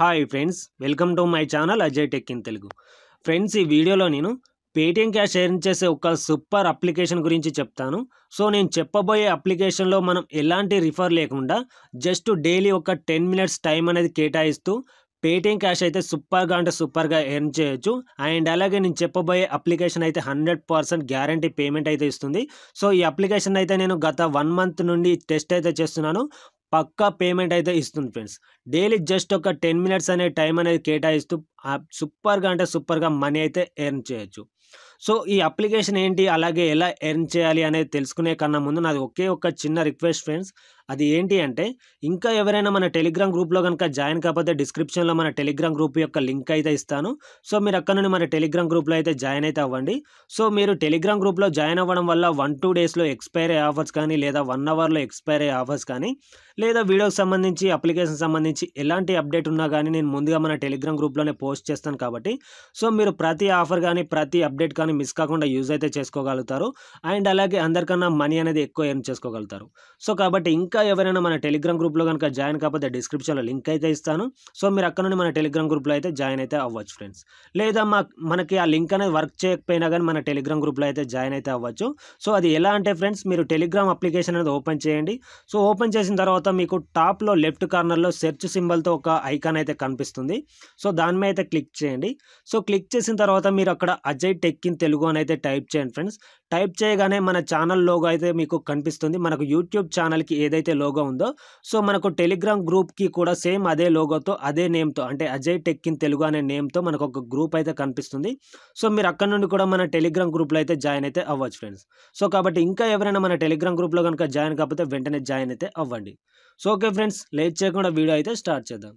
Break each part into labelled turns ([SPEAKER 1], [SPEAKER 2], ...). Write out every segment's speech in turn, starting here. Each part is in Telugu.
[SPEAKER 1] hi friends welcome to my channel Ajay tech in Telugu friends ఈ వీడియోలో నేను పేటీఎం క్యాష్ ఎర్న్ చేసే ఒక సూపర్ అప్లికేషన్ గురించి చెప్తాను సో నేను చెప్పబోయే అప్లికేషన్లో మనం ఎలాంటి రిఫర్ లేకుండా జస్ట్ డైలీ ఒక టెన్ మినిట్స్ టైం అనేది కేటాయిస్తూ పేటీఎం క్యాష్ అయితే సూపర్గా అంటే సూపర్గా ఎర్న్ చేయొచ్చు అండ్ అలాగే నేను చెప్పబోయే అప్లికేషన్ అయితే హండ్రెడ్ పర్సెంట్ గ్యారంటీ పేమెంట్ అయితే ఇస్తుంది సో ఈ అప్లికేషన్ అయితే నేను గత వన్ మంత్ నుండి టెస్ట్ అయితే చేస్తున్నాను పక్కా పేమెంట్ అయితే ఇస్తుంది ఫ్రెండ్స్ డైలీ జస్ట్ ఒక టెన్ మినిట్స్ అనే టైం అనేది కేటాయిస్తూ సూపర్గా అంటే సూపర్గా మనీ అయితే ఎర్న్ చేయొచ్చు సో ఈ అప్లికేషన్ ఏంటి అలాగే ఎలా ఎర్న్ చేయాలి అనేది తెలుసుకునే కన్నా ముందు నాది ఒకే ఒక చిన్న రిక్వెస్ట్ ఫ్రెండ్స్ అది ఏంటి అంటే ఇంకా ఎవరైనా మన టెలిగ్రామ్ గ్రూప్లో కనుక జాయిన్ కాకపోతే డిస్క్రిప్షన్లో మన టెలిగ్రామ్ గ్రూప్ యొక్క లింక్ అయితే ఇస్తాను సో మీరు అక్కడ నుండి మన టెలిగ్రామ్ గ్రూప్లో అయితే జాయిన్ అయితే అవ్వండి సో మీరు టెలిగ్రామ్ గ్రూప్లో జాయిన్ అవ్వడం వల్ల వన్ టూ డేస్లో ఎక్స్పైర్ అయ్యే ఆఫర్స్ కానీ లేదా వన్ అవర్లో ఎక్స్పైర్ అయ్యే ఆఫర్స్ కానీ లేదా వీడియోకి సంబంధించి అప్లికేషన్ సంబంధించి ఎలాంటి అప్డేట్ ఉన్నా కానీ నేను ముందుగా మన టెలిగ్రామ్ గ్రూప్లోనే పోస్ట్ చేస్తాను కాబట్టి సో మీరు ప్రతి ఆఫర్ కానీ ప్రతి అప్డేట్ కానీ మిస్ కాకుండా యూజ్ అయితే చేసుకోగలుగుతారు అండ్ అలాగే అందరికన్నా మనీ అనేది ఎక్కువ ఎర్న్ చేసుకోగలుగుతారు సో కాబట్టి ఇంకా ఎవరైనా మన టెలిగ్రామ్ గ్రూప్లో కనుక జాయిన్ కాకపోతే డిస్క్రిప్షన్లో లింక్ అయితే ఇస్తాను సో మీరు అక్కడ నుండి మన టెలిగ్రామ్ గ్రూప్లో అయితే జాయిన్ అయితే అవ్వచ్చు ఫ్రెండ్స్ లేదా మా మనకి ఆ లింక్ అనేది వర్క్ చేయకపోయినా కానీ మన టెలిగ్రామ్ గ్రూప్లో అయితే జాయిన్ అయితే అవ్వచ్చు సో అది ఎలా అంటే ఫ్రెండ్స్ మీరు టెలిగ్రామ్ అప్లికేషన్ అనేది ఓపెన్ చేయండి సో ఓపెన్ చేసిన తర్వాత మీకు టాప్లో లెఫ్ట్ కార్నర్లో సెర్చ్ సింబల్తో ఒక ఐకాన్ అయితే కనిపిస్తుంది సో దాని మీద అయితే క్లిక్ చేయండి సో క్లిక్ చేసిన తర్వాత మీరు అక్కడ అజయ్ టెక్ ఇన్ తెలుగు అని అయితే టైప్ చేయండి ఫ్రెండ్స్ టైప్ చేయగానే మన ఛానల్ లోగో అయితే మీకు కనిపిస్తుంది మనకు యూట్యూబ్ ఛానల్కి ఏదైతే లోగో ఉందో సో మనకు టెలిగ్రామ్ గ్రూప్కి కూడా సేమ్ అదే లోగోతో అదే నేమ్తో అంటే అజయ్ టెక్ ఇన్ తెలుగు అనే నేమ్తో మనకు ఒక గ్రూప్ అయితే కనిపిస్తుంది సో మీరు అక్కడ నుండి కూడా మన టెలిగ్రామ్ గ్రూప్లో అయితే జాయిన్ అయితే అవ్వచ్చు ఫ్రెండ్స్ సో కాబట్టి ఇంకా ఎవరైనా మన టెలిగ్రామ్ గ్రూప్లో కనుక జాయిన్ కాకపోతే వెంటనే జాయిన్ అయితే అవ్వండి సో ఓకే ఫ్రెండ్స్ లేట్ చేయకుండా వీడియో అయితే స్టార్ట్ చేద్దాం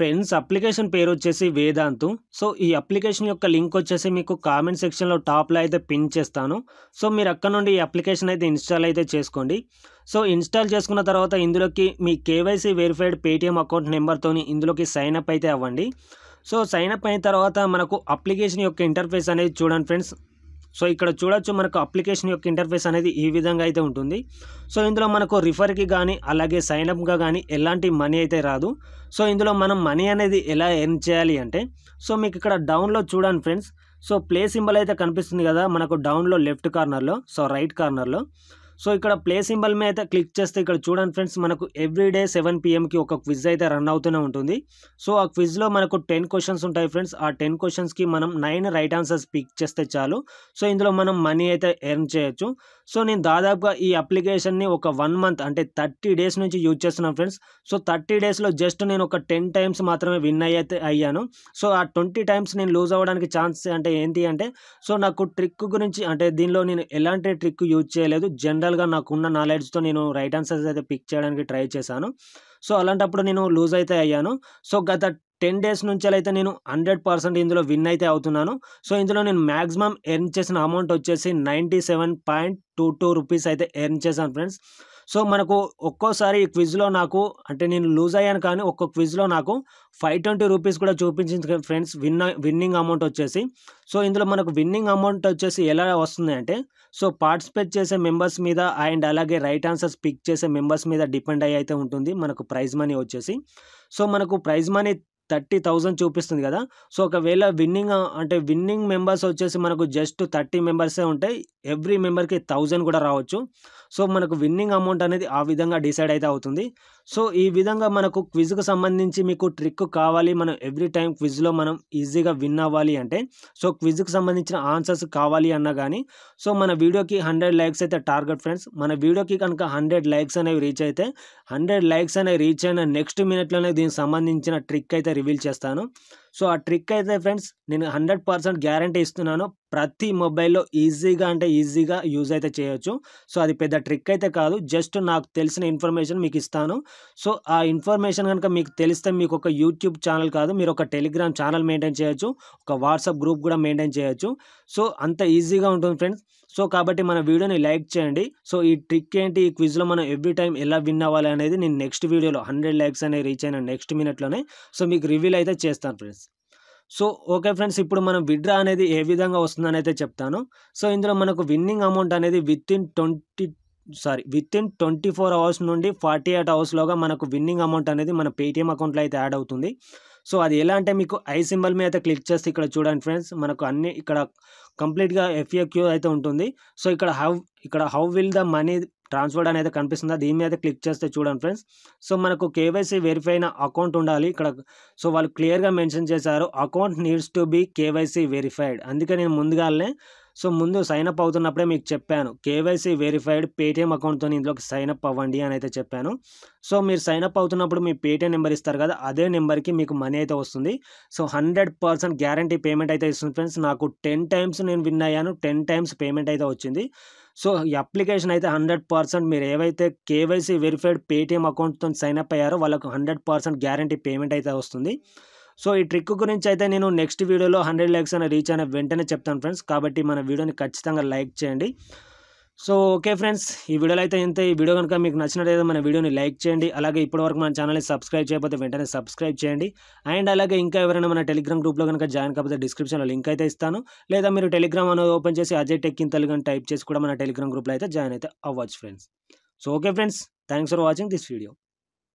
[SPEAKER 1] ఫ్రెండ్స్ అప్లికేషన్ పేరు వచ్చేసి వేదాంతు సో ఈ అప్లికేషన్ యొక్క లింక్ వచ్చేసి మీకు కామెంట్ సెక్షన్లో టాప్లో అయితే పిన్ చేస్తాను సో మీరు అక్కడ నుండి ఈ అప్లికేషన్ అయితే ఇన్స్టాల్ అయితే చేసుకోండి సో ఇన్స్టాల్ చేసుకున్న తర్వాత ఇందులోకి మీ కేవైసీ వెరిఫైడ్ పేటిఎం అకౌంట్ నెంబర్తో ఇందులోకి సైన్ అప్ అయితే అవ్వండి సో సైన్ అప్ అయిన తర్వాత మనకు అప్లికేషన్ యొక్క ఇంటర్ఫేస్ అనేది చూడండి ఫ్రెండ్స్ సో ఇక్కడ చూడొచ్చు మనకు అప్లికేషన్ యొక్క ఇంటర్ఫేస్ అనేది ఈ విధంగా అయితే ఉంటుంది సో ఇందులో మనకు రిఫర్కి కానీ అలాగే సైన్అప్గా కానీ ఎలాంటి మనీ అయితే రాదు సో ఇందులో మనం మనీ అనేది ఎలా ఎర్న్ చేయాలి అంటే సో మీకు ఇక్కడ డౌన్లో చూడండి ఫ్రెండ్స్ సో ప్లే సింబల్ అయితే కనిపిస్తుంది కదా మనకు డౌన్లో లెఫ్ట్ కార్నర్లో సో రైట్ కార్నర్లో సో ఇక్కడ ప్లే సింబల్ మీద అయితే క్లిక్ చేస్తే ఇక్కడ చూడండి ఫ్రెండ్స్ మనకు ఎవ్రీడే సెవెన్ పిఎంకి ఒక క్విజ్ అయితే రన్ అవుతూనే ఉంటుంది సో ఆ క్విజ్లో మనకు టెన్ క్వశ్చన్స్ ఉంటాయి ఫ్రెండ్స్ ఆ టెన్ క్వశ్చన్స్కి మనం నైన్ రైట్ ఆన్సర్స్ పిక్ చేస్తే చాలు సో ఇందులో మనం మనీ అయితే ఎర్న్ చేయొచ్చు సో నేను దాదాపుగా ఈ అప్లికేషన్ని ఒక వన్ మంత్ అంటే థర్టీ డేస్ నుంచి యూజ్ చేస్తున్నాను ఫ్రెండ్స్ సో థర్టీ డేస్లో జస్ట్ నేను ఒక టెన్ టైమ్స్ మాత్రమే విన్ అయితే అయ్యాను సో ఆ ట్వంటీ టైమ్స్ నేను లూజ్ అవ్వడానికి ఛాన్స్ అంటే ఏంటి అంటే సో నాకు ట్రిక్ గురించి అంటే దీనిలో నేను ఎలాంటి ట్రిక్ యూజ్ చేయలేదు జనరల్ ఓవరాల్గా నాకున్న నాలెడ్జ్తో నేను రైట్ ఆన్సర్స్ అయితే పిక్ చేయడానికి ట్రై చేశాను సో అలాంటప్పుడు నేను లూజ్ అయితే అయ్యాను సో గత టెన్ డేస్ నుంచి అయితే నేను హండ్రెడ్ పర్సెంట్ ఇందులో విన్ అయితే అవుతున్నాను సో ఇందులో నేను మ్యాక్సిమం ఎర్న్ చేసిన అమౌంట్ వచ్చేసి ninety seven point two two rupees అయితే ఎర్న్ చేశాను ఫ్రెండ్స్ సో మనకు ఒక్కోసారి ఈ క్విజ్లో నాకు అంటే నేను లూజ్ అయ్యాను కానీ ఒక్కో క్విజ్లో నాకు ఫైవ్ ట్వంటీ రూపీస్ కూడా చూపించింది ఫ్రెండ్స్ విన్న విన్నింగ్ అమౌంట్ వచ్చేసి సో ఇందులో మనకు విన్నింగ్ అమౌంట్ వచ్చేసి ఎలా వస్తుంది అంటే సో పార్టిసిపేట్ చేసే మెంబర్స్ మీద అండ్ అలాగే రైట్ ఆన్సర్స్ పిక్ చేసే మెంబర్స్ మీద డిపెండ్ అయ్యి అయితే ఉంటుంది మనకు ప్రైజ్ మనీ వచ్చేసి సో మనకు ప్రైజ్ మనీ థర్టీ థౌజండ్ చూపిస్తుంది కదా సో ఒకవేళ విన్నింగ్ అంటే విన్నింగ్ మెంబర్స్ వచ్చేసి మనకు జస్ట్ థర్టీ మెంబర్సే ఉంటాయి ఎవ్రీ మెంబర్కి థౌజండ్ కూడా రావచ్చు సో మనకు విన్నింగ్ అమౌంట్ అనేది ఆ విధంగా డిసైడ్ అయితే అవుతుంది సో ఈ విధంగా మనకు క్విజ్కు సంబంధించి మీకు ట్రిక్ కావాలి మనం ఎవ్రీ టైం క్విజ్లో మనం ఈజీగా విన్ అవ్వాలి అంటే సో క్విజ్కి సంబంధించిన ఆన్సర్స్ కావాలి అన్నా కానీ సో మన వీడియోకి హండ్రెడ్ లైక్స్ అయితే టార్గెట్ ఫ్రెండ్స్ మన వీడియోకి కనుక హండ్రెడ్ లైక్స్ అనేవి రీచ్ అయితే హండ్రెడ్ లైక్స్ అనేవి రీచ్ అయిన నెక్స్ట్ మినిట్లోనే దీనికి సంబంధించిన ట్రిక్ అయితే రివీల్ చేస్తాను సో ఆ ట్రిక్ అయితే ఫ్రెండ్స్ నేను హండ్రెడ్ పర్సెంట్ గ్యారంటీ ఇస్తున్నాను ప్రతి మొబైల్లో ఈజీగా అంటే ఈజీగా యూజ్ అయితే చేయొచ్చు సో అది పెద్ద ట్రిక్ అయితే కాదు జస్ట్ నాకు తెలిసిన ఇన్ఫర్మేషన్ మీకు ఇస్తాను సో ఆ ఇన్ఫర్మేషన్ కనుక మీకు తెలిస్తే మీకు ఒక యూట్యూబ్ ఛానల్ కాదు మీరు ఒక టెలిగ్రామ్ ఛానల్ మెయింటైన్ చేయొచ్చు ఒక వాట్సాప్ గ్రూప్ కూడా మెయింటైన్ చేయొచ్చు సో అంత ఈజీగా ఉంటుంది ఫ్రెండ్స్ సో కాబట్టి మన వీడియోని లైక్ చేయండి సో ఈ ట్రిక్ ఏంటి ఈ క్విజ్లో మనం ఎవ్రీ టైం ఎలా విన్ అవ్వాలి అనేది నేను నెక్స్ట్ వీడియోలో హండ్రెడ్ లైక్స్ అనేది రీచ్ అయిన నెక్స్ట్ మినిట్లోనే సో మీకు రివీల్ అయితే చేస్తాను ఫ్రెండ్స్ సో ఓకే ఫ్రెండ్స్ ఇప్పుడు మనం విడ్రా అనేది ఏ విధంగా వస్తుందని అయితే చెప్తాను సో ఇందులో మనకు విన్నింగ్ అమౌంట్ అనేది within twenty sorry within twenty four hours నుండి ఫార్టీ ఎయిట్ అవర్స్లోగా మనకు విన్నింగ్ అమౌంట్ అనేది మన పేటీఎం అకౌంట్లో అయితే యాడ్ అవుతుంది సో అది ఎలా అంటే మీకు ఐ సింబల్ మీద అయితే క్లిక్ చేస్తే ఇక్కడ చూడండి ఫ్రెండ్స్ మనకు అన్ని ఇక్కడ కంప్లీట్గా ఎఫ్ఏక్యూ అయితే ఉంటుంది సో ఇక్కడ హౌ ఇక్కడ how will the money transferred అనేది కనిపిస్తుంది దీని మీద క్లిక్ చేస్తే చూడండి ఫ్రెండ్స్ సో మనకు కేవైసీ వెరిఫై అయిన అకౌంట్ ఉండాలి ఇక్కడ సో వాళ్ళు క్లియర్గా మెన్షన్ చేశారు account needs to be KYC verified అందుకే నేను ముందుగానే సో ముందు అప్ అవుతున్నప్పుడే మీకు చెప్పాను కేవైసీ వెరిఫైడ్ పేటీఎం అకౌంట్తో ఇందులోకి సైనప్ అవ్వండి అని అయితే చెప్పాను సో మీరు సైనప్ అవుతున్నప్పుడు మీ పేటీఎం నెంబర్ ఇస్తారు కదా అదే నెంబర్కి మీకు మనీ అయితే వస్తుంది so hundred percent guarantee payment అయితే ఇస్తుంది ఫ్రెండ్స్ నాకు టెన్ టైమ్స్ నేను విన్ అయ్యాను టెన్ టైమ్స్ పేమెంట్ అయితే వచ్చింది సో ఈ అప్లికేషన్ అయితే హండ్రెడ్ పర్సెంట్ మీరు ఏవైతే కేవైసీ వెరిఫైడ్ పేటీఎం అకౌంట్తో సైన్ అప్ అయ్యారో వాళ్ళకు హండ్రెడ్ పర్సెంట్ గ్యారంటీ పేమెంట్ అయితే వస్తుంది సో ఈ ట్రిక్ గురించి అయితే నేను నెక్స్ట్ వీడియోలో హండ్రెడ్ ల్యాక్స్ అని రీచ్ అయిన వెంటనే చెప్తాను ఫ్రెండ్స్ కాబట్టి మన వీడియోని ఖచ్చితంగా లైక్ చేయండి సో ఓకే ఫ్రెండ్స్ ఈ వీడియోలో అయితే ఇంత ఈ వీడియో కనుక మీకు నచ్చినట్లయితే మన వీడియోని లైక్ చేయండి అలాగే ఇప్పటివరకు మన ఛానల్ని సబ్స్క్రైబ్ చేయకపోతే వెంటనే సబ్స్క్రైబ్ చేయండి అండ్ అలాగే ఇంకా ఎవరైనా మన టెలిగ్రామ్ గ్రూప్లో కనుక జాయిన్ కాకపోతే డిస్క్రిప్షన్లో లింక్ అయితే ఇస్తాను లేదా మీరు టెలిగ్రామ్ అనేది ఓపెన్ చేసి అజయ్ టెక్ ఇంత తెలుగు టైప్ చేసి కూడా మన టెలిగ్రామ్ గ్రూప్లో అయితే జాయిన్ అయితే అవ్వచ్చు friends so okay friends thanks for watching this video